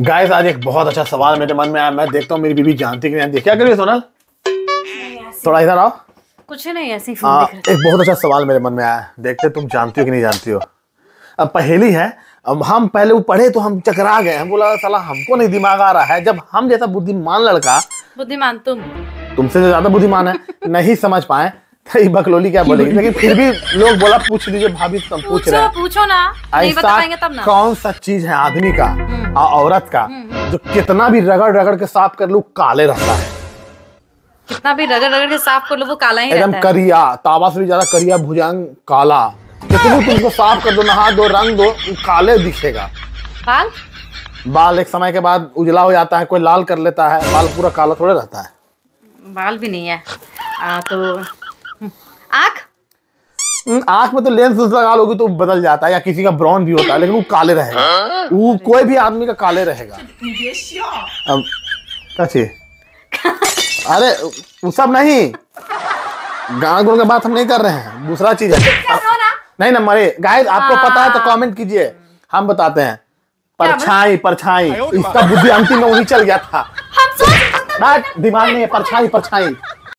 Guys आज एक बहुत अच्छा सवाल मेरे मन में आया मैं देखता हूँ मेरी बीबी जानती कि नहीं देखिए अगर सोना थोड़ा इधर आओ कुछ नहीं ऐसी आ, हाँ, एक बहुत अच्छा सवाल मेरे मन में आया देखते तुम जानती हो कि नहीं जानती हो अब पहेली है अब हम पहले वो पढ़े तो हम चकरा गए हम बोला साला हमको नहीं दिमाग आ रहा है जब हम जैसा बुद्धिमान लड़का बुद्धिमान तुम तुमसे जो तो ज्यादा बुद्धिमान है नहीं समझ पाए बकलोली क्या बोलेगी लेकिन फिर भी लोग बोला पूछ लीजिए भाभी पूछ रहे पूछो ना नहीं बता पाएंगे तब ना कौन सा चीज है आदमी का हम्म। आ औरत का हम्म। जो कितना भी रगड़ रगड़ के साफ कर लू काले रहता है कितना भी रगड़ रगड़ के साफ कर लो वो काला ही एकदम करिया तावा से भी ज्यादा करिया भुजंग काला कितने तुमको साफ कर दो नहा दो रंग दो काले दिखेगा बाल बाल एक समय के बाद उजला हो जाता है कोई लाल कर लेता है बाल पूरा काला थोड़ा रहता है बाल भी नहीं है आ, तो हम्म। आँख हम्म, आंख में तो लेंस लगा लोगे तो बदल जाता है या किसी का ब्राउन भी होता है लेकिन वो काले रहेगा हाँ? वो कोई भी आदमी का काले रहेगा अब अच्छे अरे वो सब नहीं गांव गुण की बात हम नहीं कर रहे हैं दूसरा चीज है नहीं ना मरे गाय आपको पता है तो कमेंट हाँ। कीजिए हम बताते हैं परछाई परछाई इसका बुद्धि अंतिम में वही चल गया था तो दिमाग में परछाई परछाई